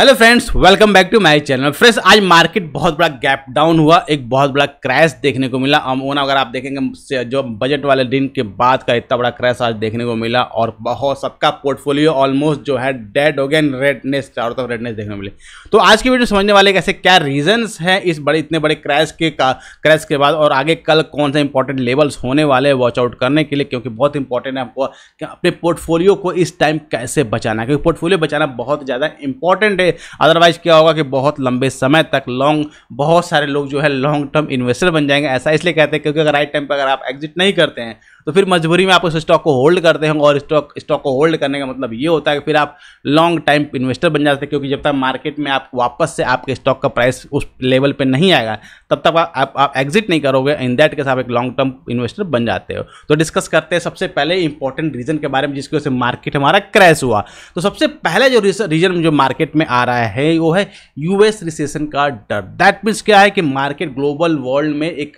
hello friends welcome back to my channel friends आज market बहुत बड़ा गैप डाउन हुआ एक बहुत बड़ा क्रैश देखने को मिला अमोना अगर आप देखेंगे जो बजट वाले दिन के बाद का इतना बड़ा क्रैश आज देखने को मिला और बहुत सबका पोर्टफोलियो ऑलमोस्ट जो है डेड हो गया रेडनेस चारों तरफ रेडनेस देखने को मिली तो आज की वीडियो समझने वाले कैसे क्या रीजन्स हैं इस बड़े इतने बड़े क्रैश के क्रैश के बाद और आगे कल कौन से इंपॉर्टेंट लेवल्स होने वाले हैं वॉच आउट करने के लिए क्योंकि बहुत इंपॉर्टेंट है आपको अपने पोर्टफोलियो को इस टाइम कैसे बचाना क्योंकि पोर्टफोलियो बचाना बहुत ज़्यादा इंपॉर्टेंट डे अदरवाइज क्या होगा कि बहुत लंबे समय तक लॉन्ग बहुत सारे लोग जो है लॉन्ग टर्म इन्वेस्टर बन जाएंगे ऐसा इसलिए कहते हैं क्योंकि अगर राइट टाइम पर अगर आप एग्जिट नहीं करते हैं तो फिर मजबूरी में आप उस स्टॉक को होल्ड करते हैं और स्टॉक स्टॉक को होल्ड करने का मतलब ये होता है कि फिर आप लॉन्ग टाइम इन्वेस्टर बन जाते हैं क्योंकि जब तक मार्केट में आप वापस से आपके स्टॉक का प्राइस उस लेवल पर नहीं आएगा तब तक आप आप एग्जिट नहीं करोगे इन दैट केस आप एक लॉन्ग टर्म इन्वेस्टर बन जाते हो तो डिस्कस करते हैं सबसे पहले इंपॉर्टेंट रीजन के बारे में जिसकी वजह से मार्केट हमारा क्रैश हुआ तो सबसे पहले जो रीजन जो मार्केट में आ रहा है वो है यूएस रिसेशन का डर दैट मीन्स क्या है कि मार्केट ग्लोबल वर्ल्ड में एक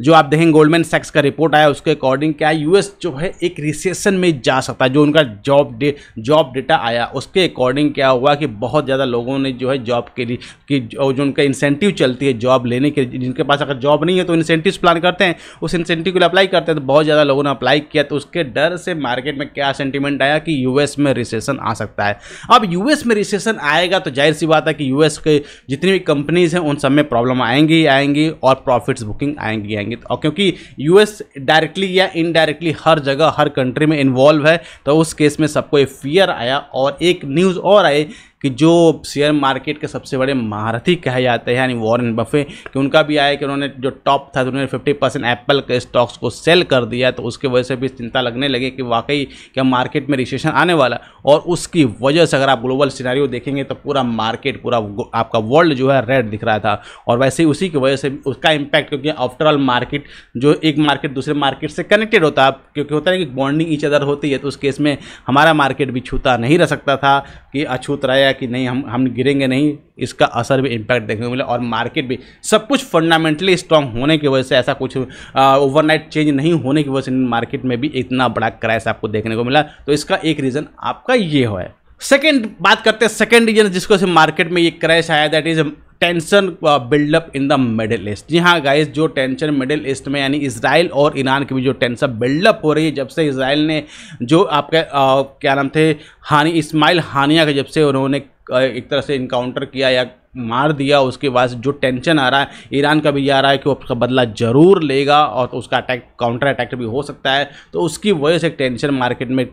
जो आप देखेंगे गोल्डमैन सेक्स का रिपोर्ट आया उसके अकॉर्डिंग क्या यूएस जो है एक रिसेशन में जा सकता है जो उनका जॉब डे जॉब डेटा आया उसके अकॉर्डिंग क्या हुआ कि बहुत ज़्यादा लोगों ने जो है जॉब के लिए कि जो, जो उनका इंसेंटिव चलती है जॉब लेने के जिनके पास अगर जॉब नहीं है तो इंसेंटिव प्लान करते हैं उस इंसेंटिव के लिए अप्लाई करते हैं तो बहुत ज़्यादा लोगों ने अप्लाई किया तो उसके डर से मार्केट में क्या सेंटिमेंट आया कि यू में रिसेशन आ सकता है अब यू में रिसेशन आएगा तो जाहिर सी बात है कि यू के जितनी भी कंपनीज हैं उन सब में प्रॉब्लम आएंगी आएंगी और प्रॉफिट्स बुकिंग आएंगी आएंगी करेंगे और क्योंकि यूएस डायरेक्टली या इनडायरेक्टली हर जगह हर कंट्री में इन्वॉल्व है तो उस केस में सबको एक फियर आया और एक न्यूज़ और आई कि जो शेयर मार्केट के सबसे बड़े महारथी कहे जाते हैं यानी वॉरेन बफे कि उनका भी आया कि उन्होंने जो टॉप था तो उन्होंने फिफ्टी परसेंट एप्पल के स्टॉक्स को सेल कर दिया तो उसके वजह से भी चिंता लगने लगे कि वाकई क्या मार्केट में रिसेशन आने वाला और उसकी वजह से अगर आप ग्लोबल सिनारी देखेंगे तो पूरा मार्केट पूरा आपका वर्ल्ड जो है रेड दिख रहा था और वैसे ही उसी की वजह से उसका इम्पैक्ट क्योंकि आफ्टरऑल मार्केट जो एक मार्केट दूसरे मार्केट से कनेक्टेड होता है क्योंकि होता है कि बॉन्डिंग ईच अदर होती है तो उस केस में हमारा मार्केट भी छूता नहीं रह सकता था कि अछूत रहे गया कि नहीं हम हम गिरेंगे नहीं इसका असर भी इम्पैक्ट देखने को मिला और मार्केट भी सब कुछ फंडामेंटली स्ट्रांग होने की वजह से ऐसा कुछ ओवरनाइट चेंज नहीं होने की वजह से मार्केट में भी इतना बड़ा क्राइस आपको देखने को मिला तो इसका एक रीज़न आपका ये है सेकेंड बात करते हैं सेकेंड रीजन जिसको से मार्केट में ये क्रैश आया that is tension buildup in the Middle East जी हाँ गाइस जो टेंशन मिडिल ईस्ट में यानी इसराइल और ईरान के बीच जो टेंशन बिल्डअप हो रही है जब से इसराइल ने जो आपके आ, uh, क्या नाम थे हानि इस्माइल हानिया के जब से उन्होंने uh, एक तरह से इनकाउंटर किया या मार दिया उसके बाद जो टेंशन आ रहा है ईरान का भी ये आ रहा है कि वो उसका बदला ज़रूर लेगा और तो उसका अटैक काउंटर अटैक भी हो सकता है तो उसकी वजह से टेंशन मार्केट में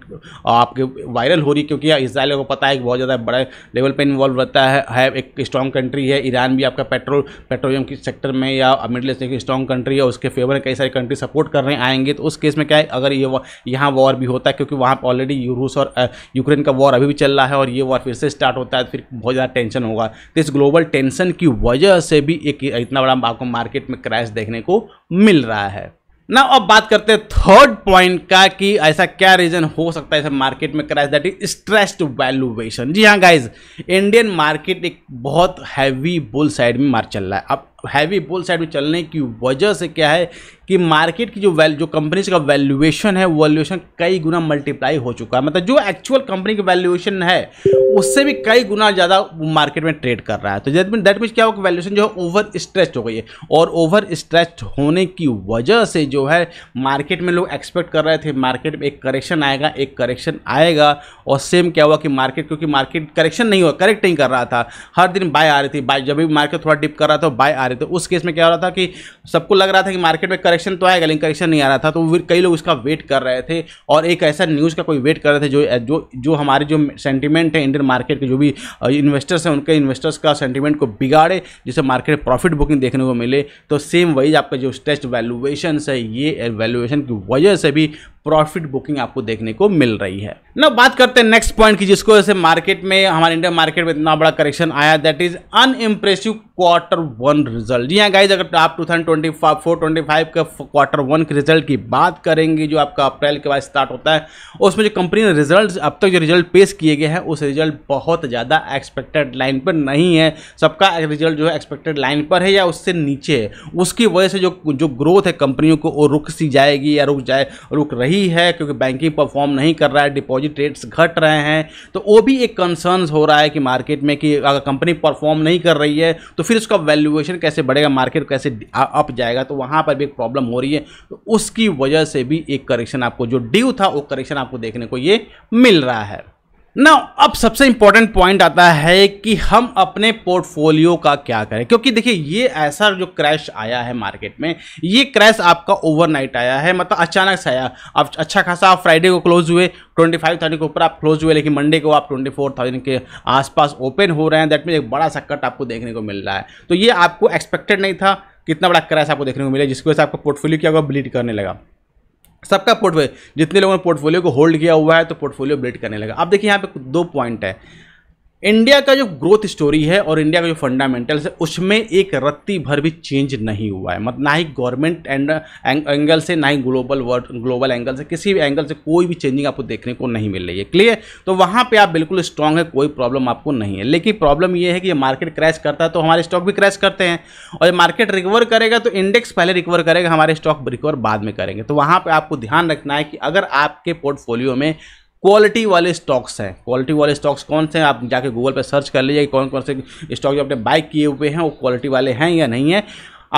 आपके वायरल हो रही क्योंकि इसराइल को पता है कि बहुत ज़्यादा बड़े लेवल पर इन्वॉल्व रहता है, है एक स्ट्रॉन्ग कंट्री है ईरान भी आपका पेट्रोल पेट्रोलियम के सेक्टर में या मिडल ईस्ट एक स्ट्रॉन्ग कंट्री है उसके फेवर में कई सारी कंट्री सपोर्ट कर रहे आएंगे तो उस केस में क्या है अगर ये यहाँ वॉर भी होता है क्योंकि वहाँ पर ऑलरेडी रूस और यूक्रेन का वॉर अभी भी चल रहा है और ये वॉर फिर से स्टार्ट होता है फिर बहुत ज़्यादा टेंशन होगा तो इस ग्लोबल टेंशन की वजह से भी एक इतना बड़ा आपको मार्केट में क्रैश देखने को मिल रहा है ना अब बात करते हैं थर्ड पॉइंट का कि ऐसा क्या रीजन हो सकता है ऐसा मार्केट में crash that is stressed valuation जी हाँ गाइज इंडियन मार्केट एक बहुत हैवी बुल साइड में मार चल रहा है आप हैवी बोल साइड में चलने की वजह से क्या है कि मार्केट की जो वैल जो कंपनीज का वैल्यूएशन है वैल्यूएशन कई गुना मल्टीप्लाई हो चुका है मतलब जो एक्चुअल कंपनी की वैल्यूएशन है उससे भी कई गुना ज़्यादा मार्केट में ट्रेड कर रहा है तो जैट मीन दैट मीन क्या होगा वैल्यूएशन जो है ओवर स्ट्रेच हो गई है और ओवर स्ट्रेच होने की वजह से जो है मार्केट में लोग एक्सपेक्ट कर रहे थे मार्केट में एक करेक्शन आएगा एक करेक्शन आएगा और सेम क्या हुआ कि मार्केट क्योंकि मार्केट करेक्शन नहीं हुआ करेक्ट नहीं कर रहा था हर दिन बाय आ रही थी बाय जब भी मार्केट थोड़ा डिप कर रहा था बाय आ रहे थे उस केस में क्या हो रहा था कि सबको लग रहा था कि मार्केट में करेक्शन तो आएगा लेकिन करेक्शन नहीं आ रहा था तो कई लोग उसका वेट कर रहे थे और एक ऐसा न्यूज़ का कोई वेट कर रहे थे जो जो जो हमारे जो सेंटीमेंट है इंडियन मार्केट के जो भी इन्वेस्टर्स हैं उनके इन्वेस्टर्स का सेंटीमेंट को बिगाड़े जिससे मार्केट प्रॉफिट बुकिंग देखने को मिले तो सेम वही आपका जो स्ट्रेच वैल्यूएशन है ये वैल्यूएशन की वजह से भी प्रॉफिट बुकिंग आपको देखने को मिल रही है ना बात करते हैं नेक्स्ट पॉइंट की जिसको जैसे मार्केट में हमारे इंडिया मार्केट में इतना बड़ा करेक्शन आया that is unimpressive quarter one result जी हाँ गाइज अगर आप two thousand twenty four twenty five के क्वार्टर वन के रिजल्ट की बात करेंगे जो आपका अप्रैल के बाद स्टार्ट होता है उसमें जो कंपनी ने रिजल्ट अब तक जो रिजल्ट पेश किए गए हैं उस रिजल्ट बहुत ज़्यादा एक्सपेक्टेड लाइन पर नहीं है सबका रिजल्ट जो है एक्सपेक्टेड लाइन पर है या उससे नीचे है उसकी वजह से जो जो ग्रोथ है कंपनियों को वो रुक सी जाएगी या रुक जाए रुक रही रही है क्योंकि बैंकिंग परफॉर्म नहीं कर रहा है डिपॉजिट रेट्स घट रहे हैं तो वो भी एक कंसर्न हो रहा है कि मार्केट में कि अगर कंपनी परफॉर्म नहीं कर रही है तो फिर उसका वैल्यूएशन कैसे बढ़ेगा मार्केट कैसे अप जाएगा तो वहाँ पर भी एक प्रॉब्लम हो रही है तो उसकी वजह से भी एक करेक्शन आपको जो ड्यू था वो करेक्शन आपको देखने को ये मिल रहा है ना अब सबसे इंपॉर्टेंट पॉइंट आता है कि हम अपने पोर्टफोलियो का क्या करें क्योंकि देखिए ये ऐसा जो क्रैश आया है मार्केट में ये क्रैश आपका ओवरनाइट आया है मतलब अचानक से आया अब अच्छा खासा आप फ्राइडे को क्लोज हुए ट्वेंटी फाइव थाउजेंड के ऊपर आप क्लोज हुए लेकिन मंडे को आप ट्वेंटी फोर थाउजेंड के आसपास ओपन हो रहे हैं दैट मीन एक बड़ा सा कट आपको देखने को मिल रहा है तो ये आपको एक्सपेक्टेड नहीं था कितना बड़ा क्रैश आपको देखने को मिला जिसकी वजह से आपका पोर्टफोलियो क्या होगा ब्लीड करने लगा सबका पोर्टफोलियो जितने लोगों ने पोर्टफोलियो को होल्ड किया हुआ है तो पोर्टफोलियो बिल्ड करने लगा अब देखिए यहाँ पे दो पॉइंट है इंडिया का जो ग्रोथ स्टोरी है और इंडिया का जो फंडामेंटल्स है उसमें एक रत्ती भर भी चेंज नहीं हुआ है मतलब ना ही गवर्नमेंट एंड एंगल से ना ही ग्लोबल वर्ल्ड ग्लोबल एंगल से किसी भी एंगल से कोई भी चेंजिंग आपको देखने को नहीं मिल रही है क्लियर तो वहाँ पे आप बिल्कुल स्ट्रांग है कोई प्रॉब्लम आपको नहीं है लेकिन प्रॉब्लम ये है कि मार्केट क्रैश करता है तो हमारे स्टॉक भी क्रैश करते हैं और ये मार्केट रिकवर करेगा तो इंडेक्स पहले रिकवर करेगा हमारे स्टॉक रिकवर बाद में करेंगे तो वहाँ पर आपको ध्यान रखना है कि अगर आपके पोर्टफोलियो में क्वालिटी वाले स्टॉक्स हैं क्वालिटी वाले स्टॉक्स कौन से हैं आप जाके गूगल पर सर्च कर लीजिए कौन कौन से स्टॉक जो आपने बाय किए हुए हैं वो क्वालिटी वाले हैं या नहीं है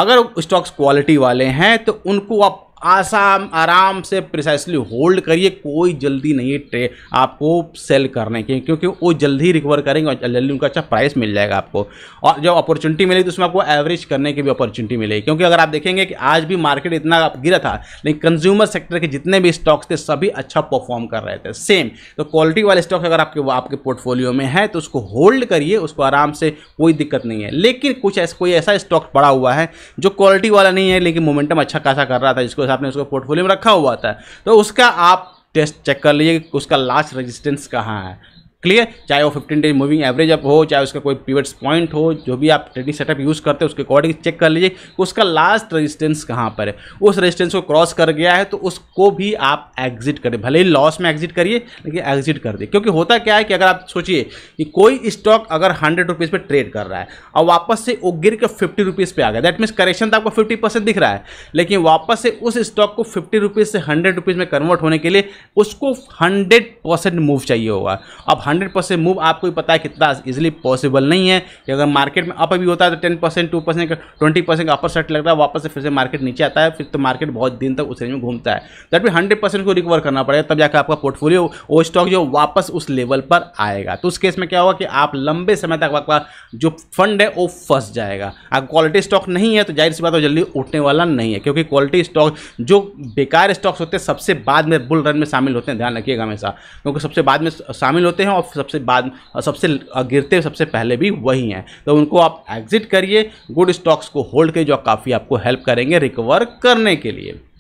अगर स्टॉक्स क्वालिटी वाले हैं तो उनको आप आसाम आराम से प्रिसाइसली होल्ड करिए कोई जल्दी नहीं ट्रे आपको सेल करने की क्योंकि वो जल्दी रिकवर करेंगे और जल्दी उनका अच्छा प्राइस मिल जाएगा आपको और जब अपॉर्चुनिटी मिलेगी तो उसमें आपको एवरेज करने की भी अपॉर्चुनिटी मिलेगी क्योंकि अगर आप देखेंगे कि आज भी मार्केट इतना गिरा था लेकिन कंज्यूमर सेक्टर के जितने भी स्टॉक्स थे सभी अच्छा परफॉर्म कर रहे थे सेम तो क्वालिटी वाले स्टॉक अगर आपके आपके पोर्टफोलियो में है तो उसको होल्ड करिए उसको आराम से कोई दिक्कत नहीं है लेकिन कुछ ऐसा कोई ऐसा स्टॉक पड़ा हुआ है जो क्वालिटी वाला नहीं है लेकिन मोमेंटम अच्छा खासा कर रहा था जिसको आपने उसको पोर्टफोलियो में रखा हुआ था तो उसका आप टेस्ट चेक कर लीजिए उसका लास्ट रेजिस्टेंस कहाँ है क्लियर चाहे वो fifteen days moving average up हो चाहे उसका कोई पिवट्स पॉइंट हो जो भी आप ट्रेडिंग सेटअप यूज़ करते हैं उसके अकॉर्डिंग चेक कर लीजिए उसका लास्ट रेजिस्टेंस कहाँ पर है उस रेजिस्टेंस को क्रॉस कर गया है तो उसको भी आप एग्जिट करें भले ही लॉस में एग्जिट करिए लेकिन एग्जिट कर दिए क्योंकि होता क्या है कि अगर आप सोचिए कि कोई स्टॉक अगर हंड्रेड रुपीज़ पर ट्रेड कर रहा है और वापस से वो गिर के फिफ्टी रुपीज़ पर आ गया दैट मीन्स करेक्शन तो आपको फिफ्टी परसेंट दिख रहा है लेकिन वापस से उस स्टॉक को फिफ्टी रुपीज़ से हंड्रेड रुपीज़ में कन्वर्ट होने के लिए उसको हंड्रेड परसेंट मूव चाहिए होगा अब हंड्रेड परसेंट मूव आपको भी पता है कितना इजिली पॉसिबल नहीं है कि अगर मार्केट में अप भी होता है तो ten percent to percent twenty percent का अपर सेट लगता है वापस से फिर से मार्केट नीचे आता है फिर तो मार्केट बहुत दिन तक उस रेंज में घूमता है दैट भी हंड्रेड परसेंट को रिकवर करना पड़ेगा तब जाकर आपका पोर्टफोलियो वो स्टॉक जो वापस उस लेवल पर आएगा तो उस केस में क्या होगा कि आप लंबे समय तक आपका जो फंड है वो फंस जाएगा अगर क्वालिटी स्टॉक नहीं है तो जाहिर सी बात है जल्दी उठने वाला नहीं है क्योंकि क्वालिटी स्टॉक जो बेकार स्टॉक्स होते हैं सबसे बाद में बुल रन में शामिल होते हैं ध्यान रखिएगा हमेशा क्योंकि सबसे बाद में शामिल होते हैं और और सबसे बाद सबसे गिरते सबसे पहले भी वही हैं तो उनको आप एग्जिट करिए गुड स्टॉक्स को होल्ड करिए जो काफ़ी आपको हेल्प करेंगे रिकवर करने के लिए